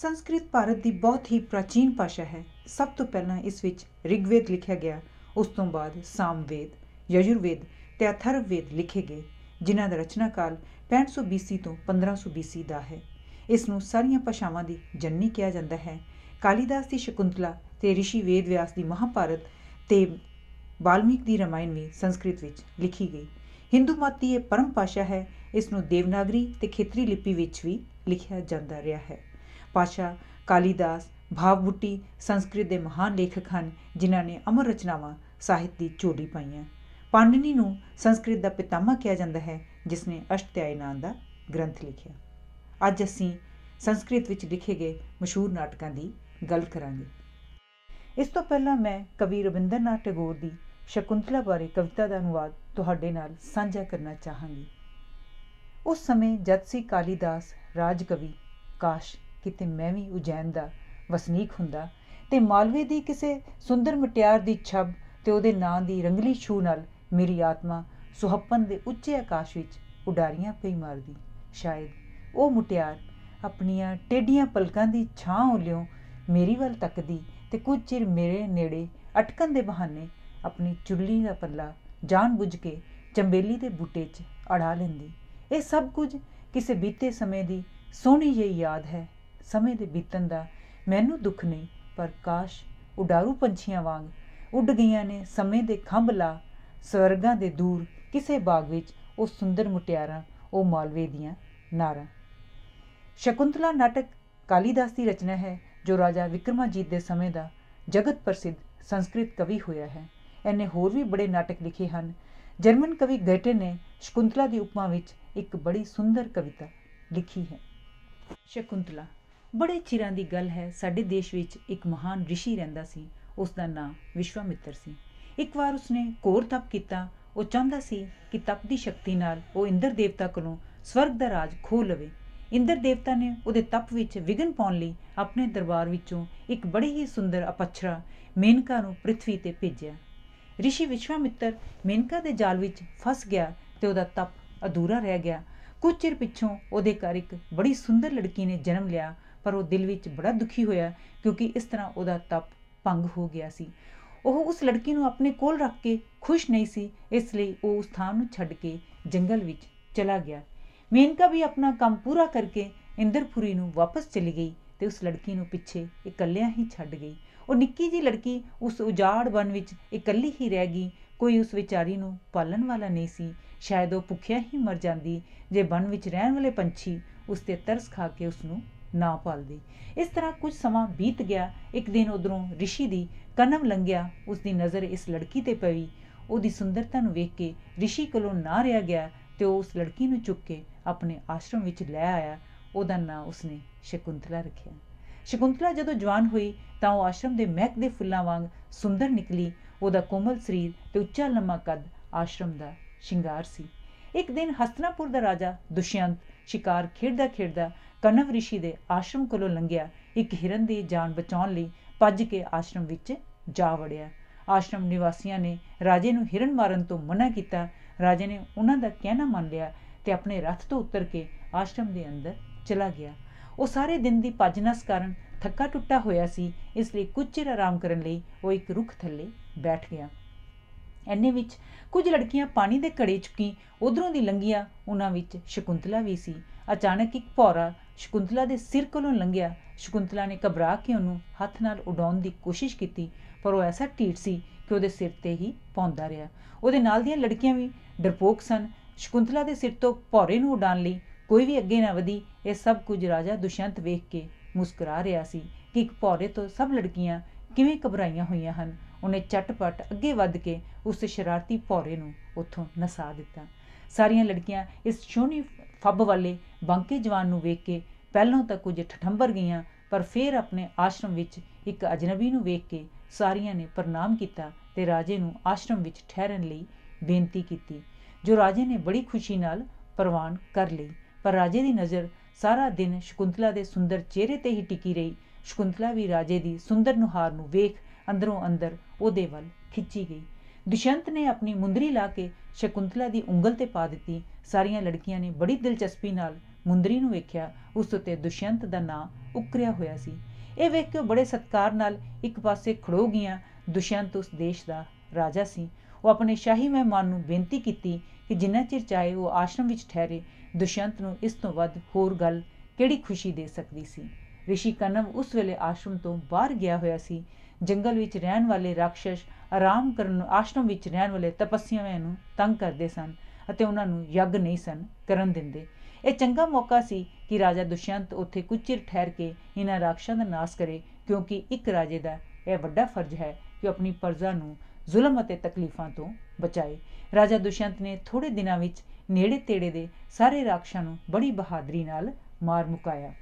ਸੰਸਕ੍ਰਿਤ ਭਾਰਤ ਦੀ ਬਹੁਤ ਹੀ ਪ੍ਰਾਚੀਨ ਭਾਸ਼ਾ ਹੈ ਸਭ ਤੋਂ ਪਹਿਲਾਂ ਇਸ ਵਿੱਚ ਰਿਗਵੇਦ ਲਿਖਿਆ ਗਿਆ ਉਸ ਤੋਂ ਬਾਅਦ ਸਾਮਵੇਦ ਯਜੁਰਵੇਦ ਤੇ ਅਥਰਵੇਦ ਲਿਖੇ ਗਏ ਜਿਨ੍ਹਾਂ ਦਾ ਰਚਨਾਕਾਲ 500 BC ਤੋਂ 1500 BC ਦਾ ਹੈ ਇਸ ਨੂੰ ਸਾਰੀਆਂ ਭਾਸ਼ਾਵਾਂ ਦੀ ਜਨਨੀ ਕਿਹਾ ਜਾਂਦਾ ਹੈ ਕਾਲੀਦਾਸ ਦੀ ਸ਼ਕੁੰਤਲਾ ਤੇ ઋષਿ ਵੇਦਵਿਆਸ ਦੀ ਮਹਾਭਾਰਤ ਤੇ ਵਾਲਮੀਕ ਦੀ ਰਮਾਇਣ ਵੀ ਸੰਸਕ੍ਰਿਤ ਵਿੱਚ ਲਿਖੀ ਗਈ ਹਿੰਦੂ ਮਤ ਦੀ ਇਹ ਪਰਮ ਭਾਸ਼ਾ ਹੈ ਇਸ ਨੂੰ ਦੇਵਨਾਗਰੀ ਤੇ ਖੇਤਰੀ ਲਿਪੀ ਵਿੱਚ ਵੀ ਲਿਖਿਆ ਜਾਂਦਾ ਰਿਹਾ ਹੈ ਪਾਸ਼ਾ ਕਾਲੀਦਾਸ ਭਾਵਬੁੱਟੀ ਸੰਸਕ੍ਰਿਤ ਦੇ ਮਹਾਨ ਲੇਖਕ ਹਨ ਜਿਨ੍ਹਾਂ ਨੇ ਅਮਰ ਰਚਨਾਵਾਂ ਸਾਹਿਤ ਦੀ ਝੋਲੀ ਪਾਈਆਂ ਪਾਣਨੀ ਨੂੰ ਸੰਸਕ੍ਰਿਤ ਦਾ ਪਿਤਾਮਾ ਕਿਹਾ ਜਾਂਦਾ ਹੈ ਜਿਸ ਨੇ ਅਸ਼ਟਿਆਈ ਨਾਂ ਦਾ ਗ੍ਰੰਥ ਲਿਖਿਆ ਅੱਜ ਅਸੀਂ ਸੰਸਕ੍ਰਿਤ ਵਿੱਚ ਲਿਖੇ ਗਏ ਮਸ਼ਹੂਰ ਨਾਟਕਾਂ ਦੀ ਗੱਲ ਕਰਾਂਗੇ ਇਸ ਤੋਂ ਪਹਿਲਾਂ ਮੈਂ ਕਵੀ ਰਵਿੰਦਰਨਾਥ ਟੈਗੋਰ ਦੀ ਸ਼ਕੁੰਤਲਾ ਬਾਰੇ ਕਵਿਤਾ ਦਾ ਅਨੁਵਾਦ ਤੁਹਾਡੇ ਨਾਲ ਸਾਂਝਾ ਕਰਨਾ ਚਾਹਾਂਗੀ ਉਸ ਸਮੇਂ ਜਦ ਸੀ ਕਾਲੀਦਾਸ ਰਾਜ ਕਵੀ ਕਾਸ਼ ਕਿਤੇ ਮੈਂ ਵੀ ਉਜੈਨ ਦਾ ਵਸਨੀਕ ਹੁੰਦਾ ਤੇ ਮਾਲਵੇ ਦੀ ਕਿਸੇ ਸੁੰਦਰ ਮਟਿਆਰ ਦੀ ਛਬ ਤੇ ਉਹਦੇ ਨਾਂ ਦੀ ਰੰਗਲੀ ਛੂ ਨਾਲ ਮੇਰੀ ਆਤਮਾ ਸੁਹੱਪਨ ਦੇ ਉੱਚੇ ਆਕਾਸ਼ ਵਿੱਚ ਉਡਾਰੀਆਂ ਪਈ ਮਾਰਦੀ ਸ਼ਾਇਦ ਉਹ ਮੁਟਿਆਰ ਆਪਣੀਆਂ ਟੇਡੀਆਂ ਪਲਕਾਂ ਦੀ ਛਾਂ ਉਲਿਓ ਮੇਰੀ ਵੱਲ ਤੱਕਦੀ ਤੇ ਕੁਝ ਚਿਰ ਮੇਰੇ ਨੇੜੇ ਅਟਕਣ ਦੇ ਬਹਾਨੇ ਆਪਣੀ ਚੁੱਲੀ ਦਾ ਪੱਲਾ ਬੁੱਝ ਕੇ ਚੰਬੇਲੀ ਦੇ ਬੂਟੇ 'ਚ ਅੜਾ ਲੈਂਦੀ ਇਹ ਸਭ ਕੁਝ ਕਿਸੇ ਬੀਤੇ ਸਮੇਂ ਦੀ ਸੋਹਣੀ ਜਿਹੀ ਯਾਦ ਹੈ ਸਮੇਂ ਦੇ ਬੀਤਣ ਦਾ ਮੈਨੂੰ ਦੁੱਖ ਨਹੀਂ ਪਰ ਕਾਸ਼ ਉਡਾਰੂ ਪੰਛੀਆਂ ਵਾਂਗ ਉੱਡ ਗਈਆਂ ਨੇ ਸਮੇਂ ਦੇ ਖੰਭ ਲਾ ਸਵਰਗਾਂ ਦੇ ਦੂਰ ਕਿਸੇ ਬਾਗ ਵਿੱਚ ਉਹ ਸੁੰਦਰ ਮੁਟਿਆਰਾਂ ਉਹ ਮਾਲਵੇ ਦੀਆਂ ਨਾਰਾਂ ਸ਼ਕੁੰਤਲਾ ਨਾਟਕ ਕਾਲੀਦਾਸ ਦੀ ਰਚਨਾ ਹੈ ਜੋ ਰਾਜਾ ਵਿਕਰਮਾਜੀਤ ਦੇ ਸਮੇਂ ਦਾ ਜਗਤ ਪ੍ਰਸਿੱਧ ਸੰਸਕ੍ਰਿਤ ਕਵੀ ਹੋਇਆ ਹੈ ਇਹਨੇ ਹੋਰ ਵੀ ਬੜੇ ਨਾਟਕ ਲਿਖੇ ਹਨ ਜਰਮਨ ਕਵੀ ਗੈਟੇ ਨੇ ਸ਼ਕੁੰਤਲਾ ਦੀ ਉਪਮਾ ਵਿੱਚ ਇੱਕ ਬੜੀ ਸੁੰਦਰ ਕਵਿਤਾ ਲਿਖੀ ਹੈ ਸ਼ਕੁੰਤਲਾ ਬੜੇ ਚਿਰਾਂ ਦੀ ਗੱਲ ਹੈ ਸਾਡੇ ਦੇਸ਼ ਵਿੱਚ ਇੱਕ ਮਹਾਨ ਰਿਸ਼ੀ ਰਹਿੰਦਾ ਸੀ ਉਸ ਦਾ ਨਾਮ ਵਿਸ਼ਵਾਮਿੱਤਰ ਸੀ ਇੱਕ ਵਾਰ ਉਸਨੇ ਕੋਰ ਤਪ ਕੀਤਾ ਉਹ ਚਾਹੁੰਦਾ ਸੀ ਕਿ ਤਪ ਦੀ ਸ਼ਕਤੀ ਨਾਲ ਉਹ ਇੰਦਰ ਦੇਵਤਾ ਕੋਲੋਂ ਸਵਰਗ ਦਾ ਰਾਜ ਖੋ ਲਵੇ ਇੰਦਰ ਦੇਵਤਾ ਨੇ ਉਹਦੇ ਤਪ ਵਿੱਚ ਵਿਗਨ ਪਾਉਣ ਲਈ ਆਪਣੇ ਦਰਬਾਰ ਵਿੱਚੋਂ ਇੱਕ ਬੜੀ ਹੀ ਸੁੰਦਰ ਅਪਛਰਾ ਮੇਨਕਾ ਨੂੰ ਪ੍ਰithvi ਤੇ ਭੇਜਿਆ ઋષਿ ਵਿਸ਼ਵਾਮਿੱਤਰ ਮੇਨਕਾ ਦੇ ਜਾਲ ਵਿੱਚ ਫਸ ਗਿਆ ਤੇ ਉਹਦਾ ਤਪ ਅਧੂਰਾ ਰਹਿ ਗਿਆ ਕੁਝ ਚਿਰ ਪਿੱਛੋਂ ਉਹਦੇ ਘਰ ਇੱਕ ਬੜੀ ਸੁੰਦਰ ਲੜਕੀ ਨੇ ਜਨਮ ਲਿਆ ਪਰ ਉਹ ਦਿਲ ਵਿੱਚ ਬੜਾ ਦੁਖੀ ਹੋਇਆ ਕਿਉਂਕਿ ਇਸ ਤਰ੍ਹਾਂ ਉਹਦਾ ਤਪ ਭੰਗ ਹੋ ਗਿਆ ਸੀ ਉਹ ਉਸ ਲੜਕੀ ਨੂੰ ਆਪਣੇ ਕੋਲ ਰੱਖ ਕੇ ਖੁਸ਼ ਨਹੀਂ ਸੀ ਇਸ ਲਈ ਉਹ ਉਸ ਥਾਂ ਨੂੰ ਛੱਡ ਕੇ ਜੰਗਲ ਵਿੱਚ ਚਲਾ ਗਿਆ ਮੇਨਕਾ ਵੀ ਆਪਣਾ ਕੰਮ ਪੂਰਾ ਕਰਕੇ ਇੰਦਰਪੁਰੀ ਨੂੰ ਵਾਪਸ ਚਲੀ ਗਈ ਤੇ ਉਸ ਲੜਕੀ ਨੂੰ ਪਿੱਛੇ ਇਕੱਲਿਆਂ ਹੀ ਛੱਡ ਗਈ ਉਹ ਨਿੱਕੀ ਜੀ ਲੜਕੀ ਉਸ ਉਜਾੜ ਬਨ ਵਿੱਚ ਇਕੱਲੀ ਹੀ ਰਹਿ ਗਈ ਕੋਈ ਉਸ ਵਿਚਾਰੀ ਨੂੰ ਪਾਲਣ ਵਾਲਾ ਨਹੀਂ ਸੀ ਸ਼ਾਇਦ ਉਹ ਭੁੱਖਿਆ ਹੀ ਮਰ ਜਾਂਦੀ ਜੇ ਬਨ ਵਿੱਚ ਰਹਿਣ ਵਾਲੇ ਪੰਛੀ ਉਸ ਤੇ ਤਰਸ ਖਾ ਕੇ ਉਸ ਨੂੰ ਨਾ ਪਾਲਦੀ ਇਸ ਤਰ੍ਹਾਂ ਕੁਝ ਸਮਾਂ ਬੀਤ ਗਿਆ ਇੱਕ ਦਿਨ ਉਧਰੋਂ ਰਿਸ਼ੀ ਦੀ ਕਨਮ ਲੰਗਿਆ ਉਸ ਦੀ ਨਜ਼ਰ ਇਸ ਲੜਕੀ ਤੇ ਪਈ ਉਹਦੀ ਸੁੰਦਰਤਾ ਨੂੰ ਵੇਖ ਕੇ ਰਿਸ਼ੀ ਕੋਲੋਂ ਨਾ ਰਿਹਾ ਗਿਆ ਤੇ ਉਹ ਉਸ ਲੜਕੀ ਨੂੰ ਚੁੱਕ ਕੇ ਆਪਣੇ ਆਸ਼ਰਮ ਵਿੱਚ ਲੈ ਆਇਆ ਉਹਦਾ ਨਾਂ ਉਸਨੇ ਸ਼ਕੁੰਤਲਾ ਰੱਖਿਆ ਸ਼ਕੁੰਤਲਾ ਜਦੋਂ ਜਵਾਨ ਹੋਈ ਤਾਂ ਉਹ ਆਸ਼ਰਮ ਦੇ ਮਹਿਕ ਦੇ ਫੁੱਲਾਂ ਵਾਂਗ ਸੁੰਦਰ ਨਿਕਲੀ ਉਹਦਾ ਕੋਮਲ ਸਰੀਰ ਤੇ ਉੱਚਾ ਲੰਮਾ ਕੱਦ ਆਸ਼ਰਮ ਦਾ ਸ਼ਿੰਗਾਰ ਸੀ ਇੱਕ ਦਿਨ ਹਸਤਨਾਪੁਰ ਦਾ ਰਾਜਾ ਦੁਸ਼ਯੰਤ ਸ਼ਿਕਾਰ ਖੇਡਦਾ ਖੇਡਦਾ ਕਨਵ ਰਿਸ਼ੀ ਦੇ ਆਸ਼ਰਮ ਕੋਲੋਂ ਲੰਘਿਆ ਇੱਕ ਹਿਰਨ ਦੀ ਜਾਨ ਬਚਾਉਣ ਲਈ ਭੱਜ ਕੇ ਆਸ਼ਰਮ ਵਿੱਚ ਜਾ ਵੜਿਆ ਆਸ਼ਰਮ ਨਿਵਾਸੀਆਂ ਨੇ ਰਾਜੇ ਨੂੰ ਹਿਰਨ ਮਾਰਨ ਤੋਂ ਮਨਾ ਕੀਤਾ ਰਾਜੇ ਨੇ ਉਹਨਾਂ ਦਾ ਕਹਿਣਾ ਮੰਨ ਲਿਆ ਤੇ ਆਪਣੇ ਰਥ ਤੋਂ ਉਤਰ ਕੇ ਆਸ਼ਰਮ ਦੇ ਅੰਦਰ ਚਲਾ ਗਿਆ ਉਹ ਸਾਰੇ ਦਿਨ ਦੀ ਭੱਜ ਨਸ ਕਾਰਨ ਥੱਕਾ ਟੁੱਟਾ ਹੋਇਆ ਸੀ ਇਸ ਲਈ ਕੁਝ ਚਿਰ ਆਰਾਮ ਕਰਨ ਲਈ ਉਹ ਇੱਕ ਰੁੱਖ ਥੱਲੇ ਬੈਠ ਗਿਆ ਐਨੇ ਵਿੱਚ ਕੁਝ ਲੜਕੀਆਂ ਪਾਣੀ ਦੇ ਘੜੇ ਚੁੱਕੀ ਉਧਰੋਂ ਦੀ ਲੰਗੀਆਂ ਉਹਨਾਂ ਵਿੱਚ ਸ਼ਕੁੰਤਲਾ ਵੀ ਸੀ ਅਚਾਨਕ ਇੱਕ ਭੌਰਾ ਸ਼ਕੁੰਤਲਾ ਦੇ ਸਿਰ ਕੋਲੋਂ ਲੰਘਿਆ ਸ਼ਕੁੰਤਲਾ ਨੇ ਘਬਰਾ ਕੇ ਉਹਨੂੰ ਹੱਥ ਨਾਲ ਉਡਾਉਣ ਦੀ ਕੋਸ਼ਿਸ਼ ਕੀਤੀ ਪਰ ਉਹ ਐਸਾ ਢੀਠ ਸੀ ਕਿ ਉਹਦੇ ਸਿਰ ਤੇ ਹੀ ਪੌਂਦਾ ਰਿਹਾ ਉਹਦੇ ਨਾਲ ਦੀਆਂ ਲੜਕੀਆਂ ਵੀ ਡਰਪੋਕ ਸਨ ਸ਼ਕੁੰਤਲਾ ਦੇ ਸਿਰ ਤੋਂ ਭੌਰੇ ਨੂੰ ਉਡਾਣ ਲਈ ਕੋਈ ਵੀ ਅੱਗੇ ਨਾ ਵਧੀ ਇਹ ਸਭ ਕੁਝ ਰਾਜਾ ਦੁਸ਼ਯੰਤ ਵੇਖ ਕੇ ਮੁਸਕਰਾ ਰਿਹਾ ਸੀ ਕਿ ਇੱਕ ਭੌਰੇ ਤੋਂ ਸਭ ਲੜਕੀਆਂ ਕਿਵੇਂ ਘਬਰਾਈਆਂ ਹੋਈਆਂ ਹਨ ਉਹਨੇ ਚਟਪਟ ਅੱਗੇ ਵੱਧ ਕੇ ਉਸ ਸ਼ਰਾਰਤੀ ਭੌਰੇ ਨੂੰ ਉੱਥੋਂ ਨਸਾ ਦਿੱਤਾ ਸਾਰੀਆਂ ਲੜਕੀਆਂ ਇਸ ਛੋਣੀ ਫੱਬ ਵਾਲੇ ਬੰਕੇ ਜਵਾਨ ਨੂੰ ਵੇਖ ਕੇ ਪਹਿਲਾਂ ਤਾਂ ਕੁਝ ਠਠੰਬਰ ਗਈਆਂ ਪਰ ਫਿਰ ਆਪਣੇ ਆਸ਼ਰਮ ਵਿੱਚ ਇੱਕ ਅਜਨਬੀ ਨੂੰ ਵੇਖ ਕੇ ਸਾਰੀਆਂ ਨੇ ਪ੍ਰਣਾਮ ਕੀਤਾ ਤੇ ਰਾਜੇ ਨੂੰ ਆਸ਼ਰਮ ਵਿੱਚ ਠਹਿਰਨ ਲਈ ਬੇਨਤੀ ਕੀਤੀ ਜੋ ਰਾਜੇ ਨੇ ਬੜੀ ਖੁਸ਼ੀ ਨਾਲ ਪ੍ਰਵਾਨ ਕਰ ਲਈ ਪਰ ਰਾਜੇ ਦੀ ਨਜ਼ਰ ਸਾਰਾ ਦਿਨ ਸ਼ਕੁੰਤਲਾ ਦੇ ਸੁੰਦਰ ਚਿਹਰੇ ਤੇ ਹੀ ਟਿਕੀ ਰਹੀ ਸ਼ਕੁੰਤਲਾ ਵੀ ਰਾਜੇ ਦੀ ਸੁੰਦਰ ਨੁਹਾਰ ਨੂੰ ਵੇਖ ਅੰਦਰੋਂ ਅੰਦਰ ਉਹਦੇ ਵੱਲ ਖਿੱਚੀ ਗਈ ਦੁਸ਼ੰਤ ਨੇ ਆਪਣੀ ਮੁੰਦਰੀ ਲਾ ਕੇ ਸ਼ਕੁੰਤਲਾ ਦੀ ਉਂਗਲ ਤੇ ਪਾ ਦਿੱਤੀ ਸਾਰੀਆਂ ਲੜਕੀਆਂ ਨੇ ਬੜੀ ਦਿਲਚਸਪੀ ਨਾਲ ਮੁੰਦਰੀ ਨੂੰ ਵੇਖਿਆ ਉਸ ਉੱਤੇ ਦੁਸ਼ੰਤ ਦਾ ਨਾਮ ਉੱਕਰਿਆ ਹੋਇਆ ਸੀ ਇਹ ਵੇਖ ਕੇ ਬੜੇ ਸਤਕਾਰ ਨਾਲ ਇੱਕ ਪਾਸੇ ਖੜੋ ਗਈਆਂ ਦੁਸ਼ੰਤ ਉਸ ਦੇਸ਼ ਦਾ ਰਾਜਾ ਸੀ ਉਹ ਆਪਣੇ ਸ਼ਾਹੀ ਮਹਿਮਾਨ ਨੂੰ ਬੇਨਤੀ ਕੀਤੀ ਕਿ ਜਿੰਨਾ ਚਿਰ ਚਾਹੇ ਉਹ ਆਸ਼ਰਮ ਵਿੱਚ ਠਹਿਰੇ ਦੁਸ਼ੰਤ ਨੂੰ ਇਸ ਤੋਂ ਵੱਧ ਹੋਰ ਗੱਲ ਕਿਹੜੀ ਖੁਸ਼ੀ ਦੇ ਸਕਦੀ ਸੀ ਰਿਸ਼ੀ ਕਨਵ ਉਸ ਵੇਲੇ ਆਸ਼ਰਮ ਤੋਂ ਬਾਹਰ ਗਿਆ ਹੋਇਆ ਸੀ ਜੰਗਲ ਵਿੱਚ ਰਹਿਣ ਵਾਲੇ ਰਾਖਸ਼ ਆਰਾਮ ਕਰਨ ਆਸ਼ਰਮ ਵਿੱਚ ਰਹਿਣ ਵਾਲੇ ਤਪੱਸਿਆਵਾਂ ਨੂੰ ਤੰਗ ਕਰਦੇ ਸਨ ਅਤੇ ਉਹਨਾਂ ਨੂੰ ਯੱਗ ਨਹੀਂ ਸਨ ਕਰਨ ਦਿੰਦੇ ਇਹ ਚੰਗਾ ਮੌਕਾ ਸੀ ਕਿ ਰਾਜਾ ਦੁਸ਼ਯੰਤ ਉੱਥੇ ਕੁਝ ਚਿਰ ਠਹਿਰ ਕੇ ਇਹਨਾਂ ਰਾਖਸ਼ਾਂ ਦਾ ਨਾਸ਼ ਕਰੇ ਕਿਉਂਕਿ ਇੱਕ ਰਾਜੇ ਦਾ ਇਹ ਵੱਡਾ ਫਰਜ਼ ਹੈ ਕਿ ਆਪਣੀ ਪਰਜਾ ਨੂੰ ਜ਼ੁਲਮ ਅਤੇ ਤਕਲੀਫਾਂ ਤੋਂ ਬਚਾਏ ਰਾਜਾ ਦੁਸ਼ਯੰਤ ਨੇ ਥੋੜੇ ਦਿਨਾਂ ਵਿੱਚ ਨੇੜੇ ਤੇੜੇ ਦੇ ਸਾਰੇ ਰਾਖਸ਼ਾਂ ਨੂੰ ਬੜੀ ਬਹਾਦਰੀ ਨਾਲ ਮਾਰ ਮੁਕਾਇਆ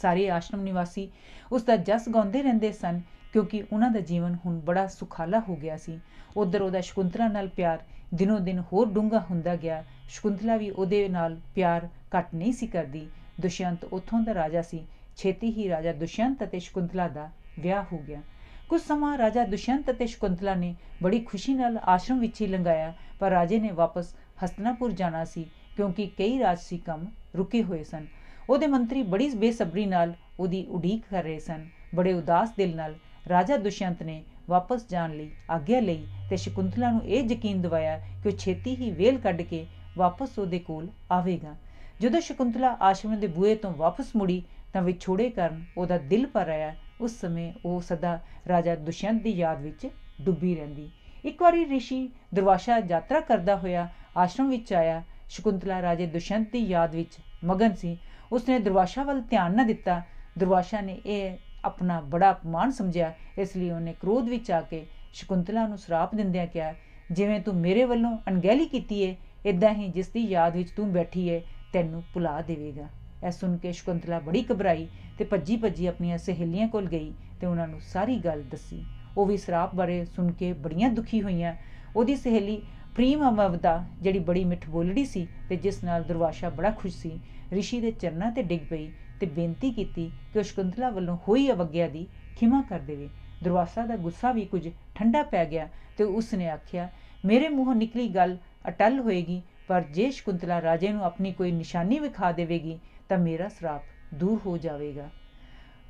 ਸਾਰੇ ਆਸ਼ਰਮ ਨਿਵਾਸੀ ਉਸ ਦਾ ਜਸ ਗਾਉਂਦੇ ਰਹਿੰਦੇ ਸਨ ਕਿਉਂਕਿ ਉਹਨਾਂ ਦਾ ਜੀਵਨ ਹੁਣ ਬੜਾ ਸੁਖਾਲਾ ਹੋ ਗਿਆ ਸੀ ਉਧਰ ਉਹਦਾ ਸ਼ਕੁੰਤਲਾ ਨਾਲ ਪਿਆਰ ਦਿਨੋ ਦਿਨ ਹੋਰ ਡੂੰਘਾ ਹੁੰਦਾ ਗਿਆ ਸ਼ਕੁੰਤਲਾ ਵੀ ਉਹਦੇ ਨਾਲ ਪਿਆਰ ਘਟ ਨਹੀਂ ਸੀ ਕਰਦੀ ਦੁਸ਼ਯੰਤ ਉਥੋਂ ਦਾ ਰਾਜਾ ਸੀ ਛੇਤੀ ਹੀ ਰਾਜਾ ਦੁਸ਼ਯੰਤ ਅਤੇ ਸ਼ਕੁੰਤਲਾ ਦਾ ਵਿਆਹ ਹੋ ਗਿਆ ਕੁਝ ਸਮਾਂ ਰਾਜਾ ਦੁਸ਼ਯੰਤ ਅਤੇ ਸ਼ਕੁੰਤਲਾ ਨੇ ਬੜੀ ਖੁਸ਼ੀ ਨਾਲ ਆਸ਼ਰਮ ਵਿੱਚ ਹੀ ਲੰਘਾਇਆ ਪਰ ਰਾਜੇ ਨੇ ਵਾਪਸ ਹਸਤਨਾਪੁਰ ਜਾਣਾ ਸੀ ਕਿਉਂਕਿ ਕਈ ਰਾਜਸੀ ਕੰਮ ਰੁਕੇ ਹੋਏ ਸਨ ਉਹਦੇ ਮੰਤਰੀ ਬੜੀ ਬੇਸਬਰੀ ਨਾਲ ਉਹਦੀ ਉਡੀਕ ਕਰ ਰਹੇ ਸਨ ਬੜੇ ਉਦਾਸ ਦਿਲ ਨਾਲ ਰਾਜਾ ਦੁਸ਼ਯੰਤ ਨੇ ਵਾਪਸ ਜਾਣ ਲਈ ਆਗਿਆ ਲਈ ਤੇ ਸ਼ਕੁੰਤਲਾ ਨੂੰ ਇਹ ਯਕੀਨ ਦਿਵਾਇਆ ਕਿ ਉਹ ਛੇਤੀ ਹੀ ਵੇਲ ਕੱਢ ਕੇ ਵਾਪਸ ਉਹਦੇ ਕੋਲ ਆਵੇਗਾ ਜਦੋਂ ਸ਼ਕੁੰਤਲਾ ਆਸ਼ਰਮ ਦੇ ਬੂਹੇ ਤੋਂ ਵਾਪਸ ਮੁੜੀ ਤਾਂ ਵਿਛੋੜੇ ਕਾਰਨ ਉਹਦਾ ਦਿਲ ਪਰ ਆਇਆ ਉਸ ਸਮੇਂ ਉਹ ਸਦਾ ਰਾਜਾ ਦੁਸ਼ਯੰਤ ਦੀ ਯਾਦ ਵਿੱਚ ਡੁੱਬੀ ਰਹਿੰਦੀ ਇੱਕ ਵਾਰੀ ਰਿਸ਼ੀ ਦਰਵਾਸ਼ਾ ਯਾਤਰਾ ਕਰਦਾ ਹੋਇਆ ਆਸ਼ਰਮ ਵਿੱਚ ਆਇਆ ਸ਼ਕੁੰਤਲਾ ਰਾਜੇ ਦੁਸ਼ਯੰਤ ਦੀ ਯਾਦ ਵਿੱਚ ਮਗਨ ਸੀ ਉਸਨੇ ਦਰਵਾਸ਼ਾ ਵੱਲ ਧਿਆਨ ਨਾ ਦਿੱਤਾ ਦਰਵਾਸ਼ਾ ਨੇ ਇਹ ਆਪਣਾ ਬੜਾ ਅਪਮਾਨ ਸਮਝਿਆ ਇਸ ਲਈ ਉਹਨੇ ਕ੍ਰੋਧ ਵਿੱਚ ਆ ਕੇ ਸ਼ਕੁੰਤਲਾ ਨੂੰ ਸਰਾਪ ਦਿੰਦਿਆਂ ਕਿਹਾ ਜਿਵੇਂ ਤੂੰ ਮੇਰੇ ਵੱਲੋਂ ਅਣਗਹਿਲੀ ਕੀਤੀ ਏ ਇਦਾਂ ਹੀ ਜਿਸ ਦੀ ਯਾਦ ਵਿੱਚ ਤੂੰ ਬੈਠੀ ਏ ਤੈਨੂੰ ਭੁਲਾ ਦੇਵੇਗਾ ਇਹ ਸੁਣ ਕੇ ਸ਼ਕੁੰਤਲਾ ਬੜੀ ਘਬਰਾਈ ਤੇ ਭੱਜੀ ਭੱਜੀ ਆਪਣੀਆਂ ਸਹੇਲੀਆਂ ਕੋਲ ਗਈ ਤੇ ਉਹਨਾਂ ਨੂੰ ਸਾਰੀ ਗੱਲ ਦੱਸੀ ਉਹ ਵੀ ਸਰਾਪ ਬਾਰੇ ਸੁਣ ਕੇ ਬੜੀਆਂ ਦੁਖੀ ਹੋਈਆਂ ਉਹਦੀ ਸਹੇਲੀ ਪ੍ਰੀਮ ਅਮਵਦਾ ਜਿਹੜੀ ਬੜੀ ਮਿੱਠ ਬੋਲੜੀ ਸੀ ਤੇ ਜਿਸ ਨਾਲ ਦਰਵਾਸ਼ਾ ਬੜਾ ਖੁਸ਼ ਸੀ ਰਿਸ਼ੀ ਦੇ ਚਰਨਾਂ ਤੇ ਡਿੱਗ ਪਈ ਤੇ ਬੇਨਤੀ ਕੀਤੀ ਕਿ ਉਹ ਸ਼ਕੁੰਤਲਾ ਵੱਲੋਂ ਹੋਈ ਅਵਗਿਆ ਦੀ ਖਿਮਾ ਕਰ ਦੇਵੇ ਦਰਵਾਸਾ ਦਾ ਗੁੱਸਾ ਵੀ ਕੁਝ ਠੰਡਾ ਪੈ ਗਿਆ ਤੇ ਉਸ ਨੇ ਆਖਿਆ ਮੇਰੇ ਮੂੰਹੋਂ ਨਿਕਲੀ ਗੱਲ ਅਟਲ ਹੋਏਗੀ ਪਰ ਜੇ ਸ਼ਕੁੰਤਲਾ ਰਾਜੇ ਨੂੰ ਆਪਣੀ ਕੋਈ ਨਿਸ਼ਾਨੀ ਵਿਖਾ ਦੇਵੇਗੀ ਤਾਂ ਮੇਰਾ ਸਰਾਪ ਦੂਰ ਹੋ ਜਾਵੇਗਾ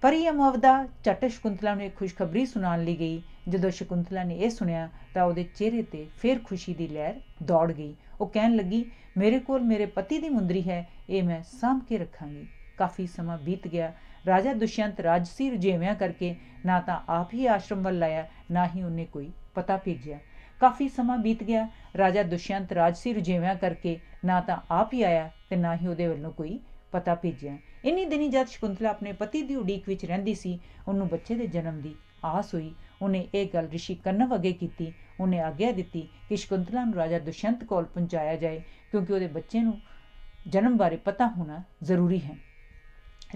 ਪਰ ਇਹ ਮਵਦਾ ਚਟ ਸ਼ਕੁੰਤਲਾ ਨੂੰ ਇੱਕ ਖੁਸ਼ਖਬਰੀ ਸੁਣਾਉਣ ਲਈ ਗਈ ਜਦੋਂ ਸ਼ਕੁੰਤਲਾ ਨੇ ਇਹ ਸੁਣਿਆ ਤਾਂ ਉਹਦੇ ਚਿਹਰੇ ਤੇ ਫੇਰ ਖੁਸ਼ੀ ਦੀ ਲਹਿਰ ਦੌੜ ਗਈ ਉਹ ਕਹਿਣ ਲੱਗੀ ਮੇਰੇ ਕੋਲ ਮੇਰੇ ਪਤੀ ਦੀ ਮੁੰਦਰੀ ਹੈ ਇਹ ਮੈਂ ਸਾਂਭ ਕੇ ਰੱਖਾਂਗੀ ਕਾਫੀ ਸਮਾਂ ਬੀਤ ਗਿਆ ਰਾਜਾ ਦੁਸ਼ਯੰਤ ਰਾਜਸੀ ਰਜੇਵਿਆਂ ਕਰਕੇ ਨਾ ਤਾਂ ਆਪ ਹੀ ਆਸ਼ਰਮ ਵੱਲ ਲਾਇਆ ਨਾ ਹੀ ਉਹਨੇ ਕੋਈ ਪਤਾ ਭੇਜਿਆ ਕਾਫੀ ਸਮਾਂ ਬੀਤ ਗਿਆ ਰਾਜਾ ਦੁਸ਼ਯੰਤ ਰਾਜਸੀ ਰਜੇਵਿਆਂ ਕਰਕੇ ਨਾ ਤਾਂ ਆਪ ਹੀ ਆਇਆ ਤੇ ਨਾ ਹੀ ਉਹਦੇ ਵੱਲੋਂ ਕੋਈ ਪਤਾ ਭੇਜਿਆ ਇਨੀ ਦਿਨੀ ਜਦ ਸ਼ਕੁੰਤਲਾ ਆਪਣੇ ਪਤੀ ਦੀ ਉਡੀਕ ਵਿੱਚ ਰਹਿੰਦੀ ਸੀ ਉਹਨੂੰ ਬੱਚੇ ਦੇ ਜਨਮ ਦੀ ਆਸ ਹੋਈ ਉਹਨੇ ਇਹ ਗੱਲ ਰਿਸ਼ੀ ਕਨਵ ਅਗੇ ਕੀਤੀ ਉਹਨੇ ਆਗਿਆ ਦਿੱਤੀ ਕਿ ਸ਼ਕੁੰਤਲਾ ਨੂੰ ਰਾਜਾ ਦੁਸ਼ਯੰਤ ਕੋਲ ਪਹੁੰਚਾਇਆ ਜਾਏ ਕਿਉਂਕਿ ਉਹਦੇ ਬੱਚੇ ਨੂੰ ਜਨਮ ਬਾਰੇ ਪਤਾ ਹੋਣਾ ਜ਼ਰੂਰੀ ਹੈ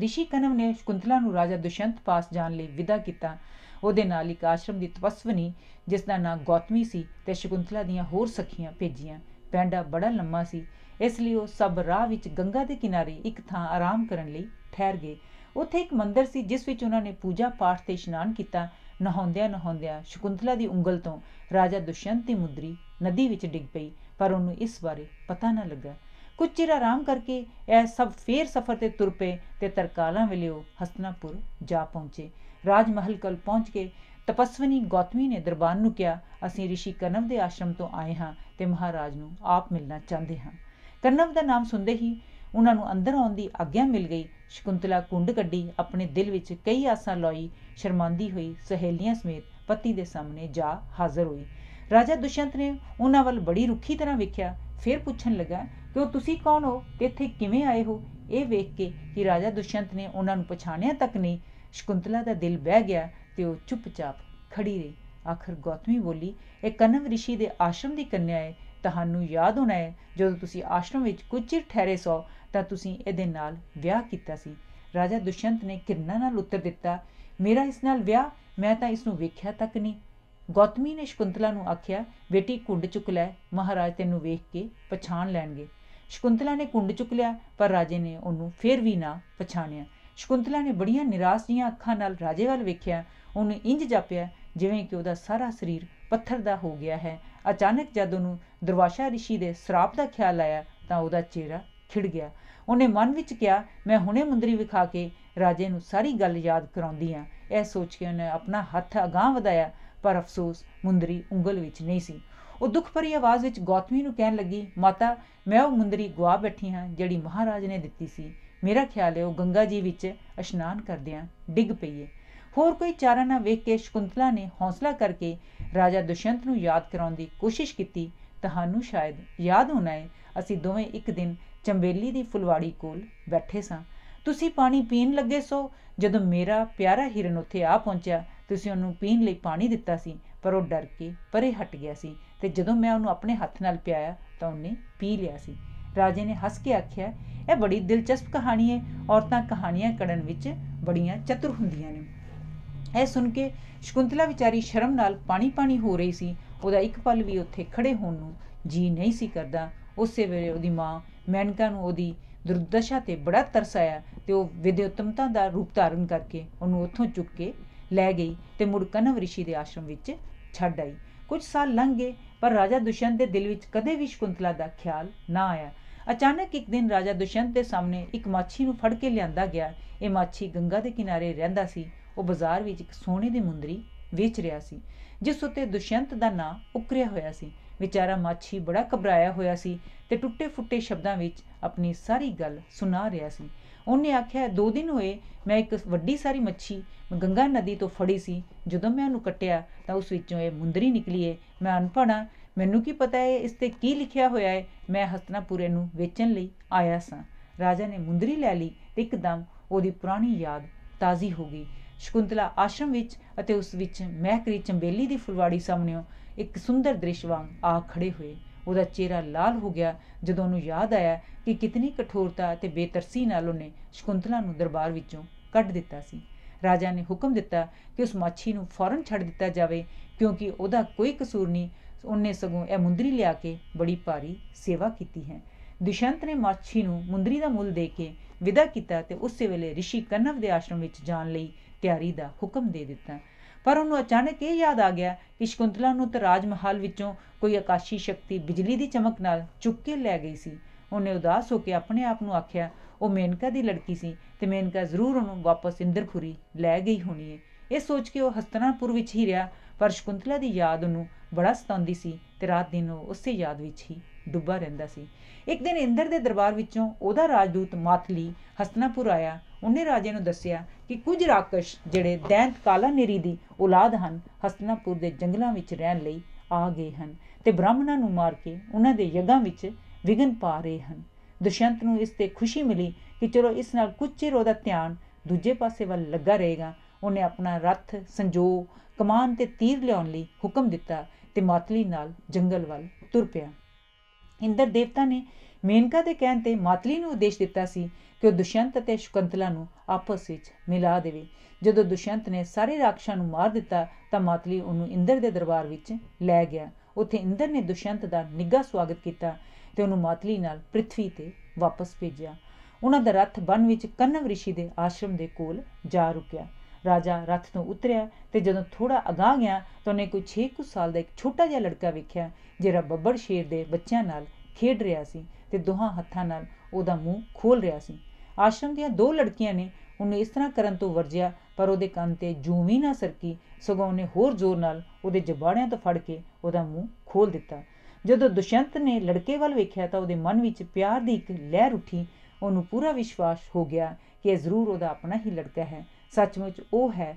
ਰਿਸ਼ੀ ਕਨਵ ਨੇ ਸ਼ਕੁੰਤਲਾ ਨੂੰ ਰਾਜਾ ਦੁਸ਼ਯੰਤ ਪਾਸ ਜਾਣ ਲਈ ਵਿਦਾ ਕੀਤਾ ਉਹਦੇ ਨਾਲ ਇੱਕ ਆਸ਼ਰਮ ਦੀ ਤਪਸਵਨੀ ਜਿਸ ਦਾ ਨਾਮ ਗੌਤਮੀ ਸੀ ਤੇ ਸ਼ਕੁੰਤਲਾ ਦੀਆਂ ਹੋਰ ਸਖੀਆਂ ਭੇਜੀਆਂ ਪੈਂਡਾ ਬੜਾ ਲੰਮਾ ਸੀ ਇਸ ਲਈ ਉਹ ਸਭ ਰਾਹ ਵਿੱਚ ਗੰਗਾ ਦੇ ਕਿਨਾਰੇ ਇੱਕ ਥਾਂ ਆਰਾਮ ਕਰਨ ਲਈ ਠਹਿਰ ਗਏ ਉੱਥੇ ਇੱਕ ਮੰਦਿਰ ਸੀ ਜਿਸ ਵਿੱਚ ਉਹਨਾਂ ਨੇ ਪੂਜਾ ਪਾਠ ਤੇ ਇਸ਼ਨਾਨ ਕੀਤਾ ਨਹਾਉਂਦਿਆਂ ਨਹਾਉਂਦਿਆਂ ਸ਼ਕੁੰਤਲਾ ਦੀ ਉਂਗਲ ਤੋਂ ਰਾਜਾ ਦੁਸ਼ਯੰਤ ਦੀ ਮੁੰਦਰੀ ਨਦੀ ਵਿੱਚ ਡਿੱਗ ਪਈ ਪਰ ਉਹਨੂੰ ਇਸ ਬਾਰੇ ਪਤਾ ਨਾ ਲੱਗਾ ਕੁਝ ਚਿਰ ਆਰਾਮ ਕਰਕੇ ਇਹ ਸਭ ਫੇਰ ਸਫ਼ਰ ਤੇ ਤੁਰ ਪਏ ਤੇ ਤਰਕਾਲਾਂ ਵੇਲੇ ਉਹ ਹਸਨਾਪੁਰ ਜਾ ਪਹੁੰਚੇ ਰਾਜ ਮਹਿਲ ਕਲ ਪਹੁੰਚ ਕੇ ਤਪਸਵਨੀ ਗੌਤਮੀ ਨੇ ਦਰਬਾਰ ਨੂੰ ਕਿਹਾ ਅਸੀਂ ઋષਿ ਕਨਵ ਦੇ ਆਸ਼ਰਮ ਤੋਂ ਆਏ ਹਾਂ ਤੇ ਮਹਾਰਾਜ ਨੂੰ ਆਪ ਮਿਲਣਾ ਚਾਹੁੰਦੇ ਹਾਂ ਕਨਵ ਦਾ ਨਾਮ ਸੁਣਦੇ ਹੀ ਉਹਨਾਂ ਨੂੰ ਅੰਦਰ ਆਉਣ ਦੀ ਆਗਿਆ ਮਿਲ ਗਈ ਸ਼ਕੁੰਤਲਾ ਕੁੰਡ ਕੱਢੀ ਆਪਣੇ ਦਿਲ ਵਿੱਚ ਕਈ ਆਸਾਂ ਲੋਈ ਸ਼ਰਮਾਂਦੀ ਹੋਈ ਸਹੇਲੀਆਂ ਸਮੇਤ ਪਤੀ ਦੇ ਸਾਹਮਣੇ ਜਾ ਹਾਜ਼ਰ ਹੋਈ ਰਾਜਾ ਦੁਸ਼ਯੰਤ ਨੇ ਉਹਨਾਂ ਵੱਲ ਬੜੀ ਰੁੱਖੀ ਤਰ੍ਹਾਂ ਵੇਖਿਆ ਫਿਰ ਪੁੱਛਣ ਲੱਗਾ ਕਿ ਉਹ ਤੁਸੀਂ ਕੌਣ ਹੋ ਤੇ ਇੱਥੇ ਕਿਵੇਂ ਆਏ ਹੋ ਇਹ ਵੇਖ ਕੇ ਕਿ ਰਾਜਾ ਦੁਸ਼ਯੰਤ ਨੇ ਉਹਨਾਂ ਨੂੰ ਪਛਾਣਿਆ ਤੱਕ ਨਹੀਂ ਸ਼ਕੁੰਤਲਾ ਦਾ ਦਿਲ ਬਹਿ ਗਿਆ ਤੇ ਉਹ ਚੁੱਪਚਾਪ ਖੜੀ ਰਹੀ ਆਖਰ ਗੌਤਮੀ ਬੋਲੀ ਇਹ ਕਨਵ ਰਿਸ਼ੀ ਦੇ ਆਸ਼ਰਮ ਦੀ ਕੰਨਿਆ ਹੈ ਤੁਹਾਨੂੰ ਯਾਦ ਹੋਣਾ ਹੈ ਜਦੋਂ ਤੁਸੀਂ ਆਸ਼ਰਮ ਵਿੱਚ ਕੁਝ ਚਿਰ ਠਹਿਰੇ ਸੋ ਤਾਂ ਤੁਸੀਂ ਇਹਦੇ ਨਾਲ ਵਿਆਹ ਕੀਤਾ ਸੀ ਰਾਜਾ ਦੁਸ਼ਯੰਤ ਨੇ ਕਿਰਨਾਂ ਨਾਲ ਉੱਤਰ ਦਿੱਤਾ ਮੇਰਾ ਇਸ ਨਾਲ ਵਿਆਹ ਮੈਂ ਤਾਂ ਇਸ ਨੂੰ ਵੇਖਿਆ ਤੱਕ ਨਹੀਂ ਗੌਤਮੀ ਨੇ ਸ਼ਕੁੰਤਲਾ ਨੂੰ ਆਖਿਆ ਬੇਟੀ ਕੁੰਡ ਚੁੱਕ ਲੈ ਮਹਾਰਾਜ ਤੈਨੂੰ ਵੇਖ ਕੇ ਪਛਾਣ ਲੈਣਗੇ ਸ਼ਕੁੰਤਲਾ ਨੇ ਕੁੰਡ ਚੁੱਕ ਲਿਆ ਪਰ ਰਾਜੇ ਨੇ ਉਹਨੂੰ ਫੇਰ ਵੀ ਨਾ ਪਛਾਣਿਆ ਸ਼ਕੁੰਤਲਾ ਨੇ ਬੜੀਆਂ ਨਿਰਾਸ਼ ਜੀਆਂ ਅੱਖਾਂ ਨਾਲ ਰਾਜੇ ਵੱਲ ਵੇਖਿਆ ਉਹਨੂੰ ਇੰਜ ਜਾਪਿਆ ਜਿਵੇਂ ਕਿ ਉਹਦਾ ਸਾਰਾ ਸਰੀਰ ਪੱਥਰ ਦਾ ਹੋ ਗਿਆ ਹੈ ਅਚਾਨਕ ਜਦ ਉਹਨੂੰ ਦੁਰਵਾਸ਼ਾ ਰਿਸ਼ੀ ਦੇ ਸਰਾਪ ਦਾ ਖਿਆਲ ਆਇਆ ਤਾਂ ਉਹਦਾ ਚਿਹਰਾ ਖਿੜ ਗਿਆ ਉਹਨੇ ਮਨ ਵਿੱਚ ਕਿਹਾ ਮੈਂ ਹੁਣੇ ਮੁੰਦਰੀ ਵਿਖਾ ਕੇ ਰਾਜੇ ਨੂੰ ਸਾਰੀ ਗੱਲ ਯਾਦ ਕਰਾਉਂਦੀ ਆ ਇਹ ਸੋਚ ਕੇ ਉਹਨੇ ਆਪਣਾ ਹੱਥ ਅਗਾਹ ਵਧਾਇਆ ਪਰ ਅਫਸੋਸ ਮੁੰਦਰੀ ਉਂਗਲ ਵਿੱਚ ਨਹੀਂ ਸੀ ਉਹ ਦੁੱਖ ਭਰੀ ਆਵਾਜ਼ ਵਿੱਚ ਗੌਤਮੀ ਨੂੰ ਕਹਿਣ ਲੱਗੀ ਮਾਤਾ ਮੈਂ ਉਹ ਮੁੰਦਰੀ ਗਵਾ ਬੈਠੀ ਹਾਂ ਜਿਹੜੀ ਮਹਾਰਾਜ ਨੇ ਦਿੱਤੀ ਸੀ ਮੇਰਾ ਖਿਆਲ ਹੈ ਉਹ ਗੰਗਾ ਜੀ ਵਿੱਚ ਇਸ਼ਨਾਨ ਕਰਦਿਆਂ ਡਿੱਗ ਪਈ ਹੈ ਹੋਰ ਕੋਈ ਚਾਰਾ ਨਾ ਵੇਖ ਕੇ ਸ਼ਕੁੰਤਲਾ ਨੇ ਹੌਸਲਾ ਕਰਕੇ ਰਾਜਾ ਦੁਸ਼ਯੰਤ ਨੂੰ ਯਾਦ ਕਰਾਉਣ ਦੀ ਕੋਸ਼ਿਸ਼ ਕੀਤੀ ਤੁਹਾਨੂੰ ਸ਼ਾਇਦ ਯਾਦ ਹੋਣਾ ਹੈ ਅਸੀਂ ਦੋਵੇਂ ਇੱਕ ਦਿਨ ਚੰਬੇਲੀ ਦੀ ਫੁਲਵਾੜੀ ਕੋਲ ਬੈਠੇ ਸਾਂ ਤੁਸੀਂ ਪਾਣੀ ਪੀਣ ਲੱਗੇ ਸੋ ਜਦੋਂ ਮੇਰਾ ਪਿਆਰਾ ਹਿਰਨ ਉੱਥੇ ਆ ਪਹੁੰਚਿਆ ਤੁਸੀਂ ਉਹਨੂੰ ਪੀਣ ਲਈ ਪਾਣੀ ਦਿੱਤਾ ਸੀ ਪਰ ਉਹ ਡਰ ਕੇ ਪਰੇ ਹਟ ਗਿਆ ਸੀ ਤੇ ਜਦੋਂ ਮੈਂ ਉਹਨੂੰ ਆਪਣੇ ਹੱਥ ਨਾਲ ਪਿਆਇਆ ਤਾਂ ਉਹਨੇ ਪੀ ਲਿਆ ਸੀ ਰਾਜੇ ਨੇ ਹੱਸ ਕੇ ਆਖਿਆ ਇਹ ਬੜੀ ਦਿਲਚਸਪ ਕਹਾਣੀ ਹੈ ਔਰਤਾਂ ਕਹਾਣੀਆਂ ਕਰਨ ਵਿੱਚ ਬੜੀਆਂ ਚਤੁਰ ਹੁੰਦੀਆਂ ਨੇ ਇਹ ਸੁਣ ਕੇ ਸ਼ਕੁੰਤਲਾ ਵਿਚਾਰੀ ਸ਼ਰਮ ਨਾਲ ਪਾਣੀ ਪਾਣੀ ਹੋ ਰਹੀ ਸੀ ਉਹਦਾ ਇੱਕ ਪਲ ਵੀ ਉੱਥੇ ਖੜੇ ਹੋਣ ਨੂੰ ਜੀ ਨਹੀਂ ਸੀ ਕਰਦਾ ਉਸੇ ਵੇਲੇ ਉਹਦੀ ਮਾਂ ਮੈਨਕਾ ਨੂੰ ਉਹਦੀ ਦੁਰਦਸ਼ਾ ਤੇ ਬੜਾ ਤਰਸ ਆਇਆ ਤੇ ਉਹ ਵਿਦਯੋਤਮਤਾ ਦਾ ਰੂਪ ਧਾਰਨ ਕਰਕੇ ਉਹਨੂੰ ਉੱਥੋਂ ਚੁੱਕ ਕੇ ਲੈ ਗਈ ਤੇ ਮੁੜ ਕਨਵ ਰਿਸ਼ੀ ਦੇ ਆਸ਼ਰਮ ਵਿੱਚ ਛੱਡ ਆਈ ਕੁਝ ਸਾਲ ਲੰਘ ਗਏ ਪਰ ਰਾਜਾ ਦੁਸ਼ਯੰਤ ਦੇ ਦਿਲ ਵਿੱਚ ਕਦੇ ਵੀ ਸ਼ਕੁੰਤਲਾ ਦਾ ਖਿਆਲ ਨਾ ਆਇਆ ਅਚਾਨਕ ਇੱਕ ਦਿਨ ਰਾਜਾ ਦੁਸ਼ਯੰਤ ਦੇ ਸਾਹਮਣੇ ਇੱਕ ਮਾਛੀ ਨੂੰ ਫੜ ਕੇ ਲਿਆਂਦਾ ਗਿਆ ਇਹ ਮਾਛੀ ਗੰਗਾ ਦੇ ਕਿਨਾਰੇ ਰਹਿੰਦਾ ਸੀ ਉਹ ਬਾਜ਼ਾਰ ਵਿੱਚ ਇੱਕ ਸੋਨੇ ਦੀ ਮੁੰਦਰੀ ਵੇਚ ਰਿਹਾ ਸੀ ਜਿਸ ਉਤੇ ਦੁਸ਼ਯੰਤ ਦਾ ਨਾਂ ਉਕਰਿਆ ਹੋਇਆ ਸੀ ਵਿਚਾਰਾ ਮਾਛੀ ਬੜਾ ਘਬਰਾਇਆ ਹੋਇਆ ਸੀ ਤੇ ਟੁੱਟੇ-ਫੁੱਟੇ ਸ਼ਬਦਾਂ ਵਿੱਚ ਆਪਣੀ ਸਾਰੀ ਗੱਲ ਸੁਣਾ ਰਿਹਾ ਸੀ ਉਹਨੇ ਆਖਿਆ ਦੋ ਦਿਨ ਹੋਏ ਮੈਂ ਇੱਕ ਵੱਡੀ ਸਾਰੀ ਮੱਛੀ ਗੰਗਾ ਨਦੀ ਤੋਂ ਫੜੀ ਸੀ ਜਦੋਂ ਮੈਂ ਉਹਨੂੰ ਕੱਟਿਆ ਤਾਂ ਉਸ ਵਿੱਚੋਂ ਇਹ ਮੁੰਦਰੀ ਨਿਕਲੀ ਏ ਮੈਂ ਅਨਪੜਾ ਮੈਨੂੰ ਕੀ ਪਤਾ ਏ ਇਸ ਤੇ ਕੀ ਲਿਖਿਆ ਹੋਇਆ ਏ ਮੈਂ ਹਸਤਨਾਪੁਰੇ ਨੂੰ ਵੇਚਣ ਲਈ ਆਇਆ ਸਾਂ ਰਾਜਾ ਨੇ ਮੁੰਦਰੀ ਲੈ ਲਈ ਤੇ ਇੱਕਦਮ ਉਹਦੀ ਪੁਰਾਣੀ ਯਾਦ ਤਾਜ਼ੀ ਹੋ ਗਈ ਸ਼ਕੁੰਤਲਾ ਆਸ਼ਰਮ ਵਿੱਚ ਅਤੇ ਉਸ ਵਿੱਚ ਮਹਿਕ ਚੰਬੇਲੀ ਦੀ ਫੁਲਵਾੜੀ ਸਾਹਮਣੇ ਇੱਕ ਸੁੰਦਰ ਦ੍ਰਿਸ਼ ਵਾਂਗ ਆ ਖੜੇ ਹੋਏ ਉਹਦਾ ਚਿਹਰਾ ਲਾਲ ਹੋ ਗਿਆ ਜਦੋਂ ਉਹਨੂੰ ਯਾਦ ਆਇਆ ਕਿ ਕਿਤਨੀ ਕਠੋਰਤਾ ਤੇ ਬੇਤਰਸੀ ਨਾਲ ਉਹਨੇ ਸ਼ਕੁੰਤਲਾ ਨੂੰ ਦਰਬਾਰ ਵਿੱਚੋਂ ਕੱਢ ਦਿੱਤਾ ਸੀ ਰਾਜਾ ਨੇ ਹੁਕਮ ਦਿੱਤਾ ਕਿ ਉਸ ਮਾਛੀ ਨੂੰ ਫੌਰਨ ਛੱਡ ਦਿੱਤਾ ਜਾਵੇ ਕਿਉਂਕਿ ਉਹਦਾ ਕੋਈ ਕਸੂਰ ਨਹੀਂ ਉਹਨੇ ਸਗੋਂ ਇਹ ਮੁੰਦਰੀ ਲਿਆ ਕੇ ਬੜੀ ਭਾਰੀ ਸੇਵਾ ਕੀਤੀ ਹੈ ਦੁਸ਼ੰਤ ਨੇ ਮਾਛੀ ਨੂੰ ਮੁੰਦਰੀ ਦਾ ਮੁੱਲ ਦੇ ਕੇ ਵਿਦਾ ਕੀਤਾ ਤੇ ਉਸੇ ਵੇਲੇ ਰਿਸ਼ੀ ਕਨਵ ਦੇ ਆਸ਼ਰਮ ਵਿੱਚ ਜਾਣ ਲਈ ਤਿਆਰੀ ਦਾ ਹੁਕਮ ਦੇ ਦਿੱਤਾ ਪਰ ਉਹਨੂੰ ਅਚਾਨਕ ਇਹ ਯਾਦ ਆ ਗਿਆ ਕਿ ਸ਼ਕੁੰਤਲਾ ਨੂੰ ਤਾਂ ਰਾਜ ਮਹਾਲ ਵਿੱਚੋਂ ਕੋਈ ਆਕਾਸ਼ੀ ਸ਼ਕਤੀ ਬਿਜਲੀ ਦੀ ਚਮਕ ਨਾਲ ਚੁੱਕ ਕੇ ਲੈ ਗਈ ਸੀ ਉਹਨੇ ਉਦਾਸ ਹੋ ਕੇ ਆਪਣੇ ਆਪ ਨੂੰ ਆਖਿਆ ਉਹ ਮੇਨਕਾ ਦੀ ਲੜਕੀ ਸੀ ਤੇ ਮੇਨਕਾ ਜ਼ਰੂਰ ਉਹਨੂੰ ਵਾਪਸ ਇੰਦਰਖੁਰੀ ਲੈ ਗਈ ਹੋਣੀ ਹੈ ਇਹ ਸੋਚ ਕੇ ਉਹ ਹਸਤਨਾਪੁਰ ਵਿੱਚ ਹੀ ਰਿਹਾ ਪਰ ਸ਼ਕੁੰਤਲਾ ਦੀ ਯਾਦ ਉਹਨੂੰ ਬੜਾ ਸਤਾਉਂਦੀ ਸੀ ਤੇ ਰਾਤ ਦਿਨ ਉਹ ਉਸੇ ਯਾਦ ਵਿੱਚ ਹੀ ਡੁੱਬਾ ਰਹਿੰਦਾ ਸੀ ਇੱਕ ਦਿਨ ਇੰਦਰ ਦੇ ਦਰਬਾਰ ਵਿੱਚੋਂ ਉਹਦਾ ਰਾਜਦੂਤ ਮਾਥਲੀ ਹਸਤਨਾਪੁਰ ਆਇਆ ਉਹਨੇ ਰਾਜੇ ਨੂੰ ਦੱਸਿਆ ਕਿ ਕੁਝ ਰਾਕਸ਼ ਜਿਹੜੇ ਦੈਂਤ ਕਾਲਾ ਨੇਰੀ ਦੀ ਔਲਾਦ ਹਨ ਹਸਤਨਾਪੁਰ ਦੇ ਜੰਗਲਾਂ ਵਿੱਚ ਰਹਿਣ ਲਈ ਆ ਗਏ ਹਨ ਤੇ ਬ੍ਰਾਹਮਣਾਂ ਨੂੰ ਮਾਰ ਕੇ ਉਹਨਾਂ ਦੇ ਯਗਾਂ ਵਿੱਚ ਵਿਗਨ ਪਾ ਰਹੇ ਹਨ ਦੁਸ਼ਯੰਤ ਨੂੰ ਇਸ ਤੇ ਖੁਸ਼ੀ ਮਿਲੀ ਕਿ ਚਲੋ ਇਸ ਨਾਲ ਕੁਝ ਚਿਰ ਉਹਦਾ ਧਿਆਨ ਦੂਜੇ ਪਾਸੇ ਵੱਲ ਲੱਗਾ ਰਹੇਗਾ ਉਹਨੇ ਆਪਣਾ ਰੱਥ ਸੰਜੋ ਕਮਾਨ ਤੇ ਤੀਰ ਲਿਆਉਣ ਲਈ ਹੁਕਮ ਦਿੱਤਾ ਤੇ ਮਾਤਲੀ ਨਾਲ ਜੰਗਲ ਵੱਲ ਤੁਰ ਪਿਆ ਇੰਦਰ ਦੇਵਤਾ ਨੇ ਮੇਨਕਾ ਦੇ ਕਹਿਣ ਤੇ ਮਾਤਲੀ ਨੂੰ ਉਦੇਸ਼ ਦਿੱਤਾ ਸੀ ਕਿ ਉਹ ਦੁਸ਼ਯੰਤ ਅਤੇ ਸ਼ਕੰਤਲਾ ਨੂੰ ਆਪਸ ਵਿੱਚ ਮਿਲਾ ਦੇਵੇ ਜਦੋਂ ਦੁਸ਼ਯੰਤ ਨੇ ਸਾਰੇ ਰਾਖਸ਼ਾਂ ਨੂੰ ਮਾਰ ਦਿੱਤਾ ਤਾਂ ਮਾਤਲੀ ਉਹਨੂੰ ਇੰਦਰ ਦੇ ਦਰਬਾਰ ਵਿੱਚ ਲੈ ਗਿਆ ਉੱਥੇ ਇੰਦਰ ਨੇ ਦੁਸ਼ਯੰਤ ਦਾ ਨਿੱਘਾ ਸਵਾਗਤ ਕੀਤਾ ਤੇ ਉਹਨੂੰ ਮਾਤਲੀ ਨਾਲ ਪ੍ਰithvi ਤੇ ਵਾਪਸ ਭੇਜਿਆ ਉਹਨਾਂ ਦਾ ਰੱਥ ਬਨ ਵਿੱਚ ਕੰਨਵ ਰਿਸ਼ੀ ਦੇ ਆਸ਼ਰਮ ਦੇ ਕੋਲ ਜਾ ਰੁਕਿਆ ਰਾਜਾ ਰਥ ਤੋਂ ਉਤਰਿਆ ਤੇ ਜਦੋਂ ਥੋੜਾ ਅਗਾਹ ਗਿਆ ਤਾਂ ਉਹਨੇ ਕੋਈ 6 ਕੁ ਸਾਲ ਦਾ ਇੱਕ ਛੋਟਾ ਜਿਹਾ ਲੜਕਾ ਵੇਖਿਆ ਜਿਹੜਾ ਬੱਬਰ ਸ਼ੇਰ ਦੇ ਬੱਚਿਆਂ ਨਾਲ ਖੇਡ ਰਿਹਾ ਸੀ ਤੇ ਦੋਹਾਂ ਹੱਥਾਂ ਨਾਲ ਉਹਦਾ ਮੂੰਹ ਖੋਲ ਰਿਹਾ ਸੀ ਆਸ਼ਰਮ ਦੀਆਂ ਦੋ ਲੜਕੀਆਂ ਨੇ ਉਹਨੂੰ ਇਸ ਤਰ੍ਹਾਂ ਕਰਨ ਤੋਂ ਵਰਜਿਆ ਪਰ ਉਹਦੇ ਕੰਨ ਤੇ ਜੂਵੀ ਵੀ ਨਾ ਸਰਕੀ ਸਗੋਂ ਉਹਨੇ ਹੋਰ ਜ਼ੋਰ ਨਾਲ ਉਹਦੇ ਜਬਾੜਿਆਂ ਤੋਂ ਫੜ ਕੇ ਉਹਦਾ ਮੂੰਹ ਖੋਲ ਦਿੱਤਾ ਜਦੋਂ ਦੁਸ਼ੰਤ ਨੇ ਲੜਕੇ ਵੱਲ ਵੇਖਿਆ ਤਾਂ ਉਹਦੇ ਮਨ ਵਿੱਚ ਪਿਆਰ ਦੀ ਇੱਕ ਲਹਿਰ ਉੱਠੀ ਉਹਨੂੰ ਪੂਰਾ ਵਿਸ਼ਵਾਸ ਹੋ ਗਿਆ ਕਿ ਇਹ ਜ਼ਰੂਰ ਉਹਦਾ ਆਪਣਾ ਹੀ ਲੜਕਾ ਹੈ ਸੱਚਮੁੱਚ ਉਹ ਹੈ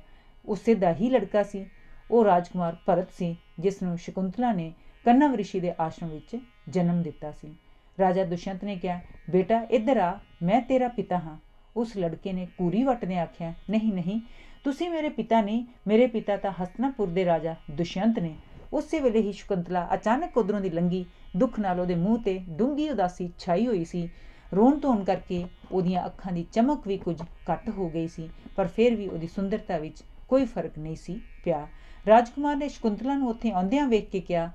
ਉਸੇ ਦਾ ਹੀ ਲੜਕਾ ਸੀ ਉਹ ਰਾਜਕੁਮਾਰ ਭਰਤ ਸੀ ਜਿਸ ਨੂੰ ਸ਼ਕੁੰਤਲਾ ਨੇ ਕੰਨਵ ਰਿਸ਼ੀ ਦੇ ਆਸ਼ਰਮ ਵਿੱਚ ਜਨਮ ਦਿੱਤਾ ਸੀ ਰਾਜਾ ਦੁਸ਼ਯੰਤ ਨੇ ਕਿਹਾ ਬੇਟਾ ਇੱਧਰ ਆ ਮੈਂ ਤੇਰਾ ਪਿਤਾ ਹਾਂ ਉਸ ਲੜਕੇ ਨੇ ਕੂਰੀ ਵਟਨੇ ਆਖਿਆ ਨਹੀਂ ਨਹੀਂ ਤੁਸੀਂ ਮੇਰੇ ਪਿਤਾ ਨਹੀਂ ਮੇਰੇ ਪਿਤਾ ਤਾਂ ਹਸਤਨਾਪੁਰ ਦੇ ਰਾਜਾ ਦੁਸ਼ਯੰਤ ਨੇ ਉਸੇ ਵੇਲੇ ਹੀ ਸ਼ਕੁੰਤਲਾ ਅਚਾਨਕ ਉਧਰੋਂ ਦੀ ਲੰਗੀ ਦੁੱਖ ਨਾਲ ਉਹਦੇ ਮੂੰਹ ਤੇ ਡੂੰਗੀ ਉਦਾਸੀ ਛਾਈ ਹੋਈ ਸੀ ਰੋਣ ਧੋਣ ਕਰਕੇ ਉਹਦੀਆਂ ਅੱਖਾਂ ਦੀ ਚਮਕ ਵੀ ਕੁਝ ਘੱਟ ਹੋ ਗਈ ਸੀ ਪਰ ਫਿਰ ਵੀ ਉਹਦੀ ਸੁੰਦਰਤਾ ਵਿੱਚ ਕੋਈ ਫਰਕ ਨਹੀਂ ਸੀ ਪਿਆ ਰਾਜਕੁਮਾਰ ਨੇ ਸ਼ਕੁੰਤਲਾ ਨੂੰ ਉੱਥੇ ਆਉਂਦਿਆਂ ਵੇਖ ਕੇ ਕਿਹਾ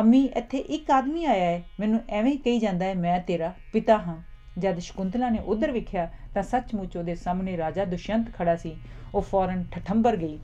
ਅੰਮੀ ਇੱਥੇ ਇੱਕ ਆਦਮੀ ਆਇਆ ਹੈ ਮੈਨੂੰ ਐਵੇਂ ਹੀ ਕਹੀ ਜਾਂਦਾ ਹੈ ਮੈਂ ਤੇਰਾ ਪਿਤਾ ਹਾਂ ਜਦ ਸ਼ਕੁੰਤਲਾ ਨੇ ਉਧਰ ਵੇਖਿਆ ਤਾਂ ਸੱਚਮੁੱਚ ਉਹਦੇ ਸਾਹਮਣੇ ਰਾਜਾ ਦੁਸ਼ਯੰਤ ਖੜਾ ਸੀ ਉਹ ਫੌਰਨ ਠਠੰਬਰ ਗਈ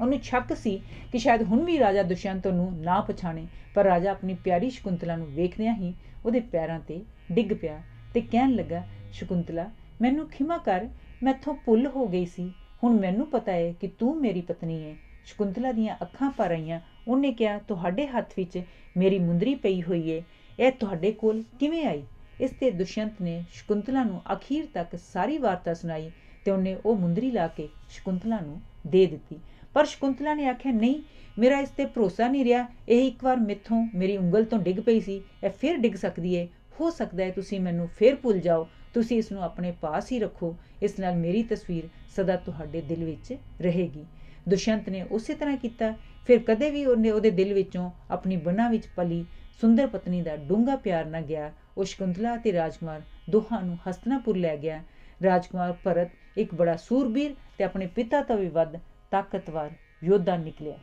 ਉਹਨੂੰ ਸ਼ੱਕ ਸੀ ਕਿ ਸ਼ਾਇਦ ਹੁਣ ਵੀ ਰਾਜਾ ਦੁਸ਼ਯੰਤ ਨੂੰ ਨਾ ਪਛਾਣੇ ਪਰ ਰਾਜਾ ਆਪਣੀ ਪਿਆਰੀ ਸ਼ਕੁੰਤਲਾ ਨੂੰ ਵੇਖਦਿਆਂ ਹੀ ਉਹਦੇ ਪੈਰਾਂ ਤੇ ਡਿੱਗ ਪਿਆ ਤੇ ਕਹਿਣ ਲੱਗਾ ਸ਼ਕੁੰਤਲਾ ਮੈਨੂੰ ਖਿਮਾ ਕਰ ਮੈਥੋਂ ਭੁੱਲ ਹੋ ਗਈ ਸੀ ਹੁਣ ਮੈਨੂੰ ਪਤਾ ਹੈ ਕਿ ਤੂੰ ਮੇਰੀ ਪਤਨੀ ਹੈ ਸ਼ਕੁੰਤਲਾ ਦੀਆਂ ਅੱਖਾਂ ਭਰ ਆਈਆਂ ਉਹਨੇ ਕਿਹਾ ਤੁਹਾਡੇ ਹੱਥ ਵਿੱਚ ਮੇਰੀ ਮੁੰਦਰੀ ਪਈ ਹੋਈ ਹੈ ਇਹ ਤੁਹਾਡੇ ਕੋਲ ਕਿਵੇਂ ਆਈ ਇਸ ਤੇ ਦੁਸ਼ਯੰਤ ਨੇ ਸ਼ਕੁੰਤਲਾ ਨੂੰ ਅਖੀਰ ਤੱਕ ਸਾਰੀ ਵਾਰਤਾ ਸੁਣਾਈ ਤੇ ਉਹਨੇ ਉਹ ਮੁੰਦਰੀ ਲਾ ਕੇ ਸ਼ਕੁੰਤਲਾ ਨੂੰ ਦੇ ਦਿੱਤੀ ਪਰ ਸ਼ਕੁੰਤਲਾ ਨੇ ਆਖਿਆ ਨਹੀਂ ਮੇਰਾ ਇਸ ਤੇ ਭਰੋਸਾ ਨਹੀਂ ਰਿਹਾ ਇਹ ਇੱਕ ਵਾਰ ਮਿੱਥੋਂ ਮੇਰੀ ਉਂਗਲ ਤੋਂ ਡਿੱਗ ਪਈ ਸੀ ਇਹ ਫਿਰ ਡਿੱਗ ਸਕਦੀ ਏ ਹੋ ਸਕਦਾ ਹੈ ਤੁਸੀਂ ਮੈਨੂੰ ਫੇਰ ਭੁੱਲ ਜਾਓ ਤੁਸੀਂ ਇਸ ਨੂੰ ਆਪਣੇ ਪਾਸ ਹੀ ਰੱਖੋ ਇਸ ਨਾਲ ਮੇਰੀ ਤਸਵੀਰ ਸਦਾ ਤੁਹਾਡੇ ਦਿਲ ਵਿੱਚ ਰਹੇਗੀ ਦੁਸ਼ਯੰਤ ਨੇ ਉਸੇ ਤਰ੍ਹਾਂ ਕੀਤਾ ਫਿਰ ਕਦੇ ਵੀ ਉਹਨੇ ਉਹਦੇ ਦਿਲ ਵਿੱਚੋਂ ਆਪਣੀ ਬਨਾ ਵਿੱਚ ਪਲੀ ਸੁੰਦਰ ਪਤਨੀ ਦਾ ਡੂੰਘਾ ਪਿਆਰ ਨਾ ਗਿਆ ਉਹ ਸ਼ਕੁੰਤਲਾ ਤੇ ਰਾਜਕੁਮਾਰ ਦੋਹਾਂ ਨੂੰ ਹਸਤਨਾਪੁਰ ਲੈ ਗਿਆ ਰਾਜਕੁਮਾਰ ਭਰਤ ਇੱਕ ਬੜਾ ਸੂਰਬੀਰ ਤੇ ਆਪਣੇ ਪਿਤਾ ਤੋਂ ਵੀ ਵੱਧ ਤਾਕਤਵਰ ਯੋਧਾ ਨਿਕਲਿਆ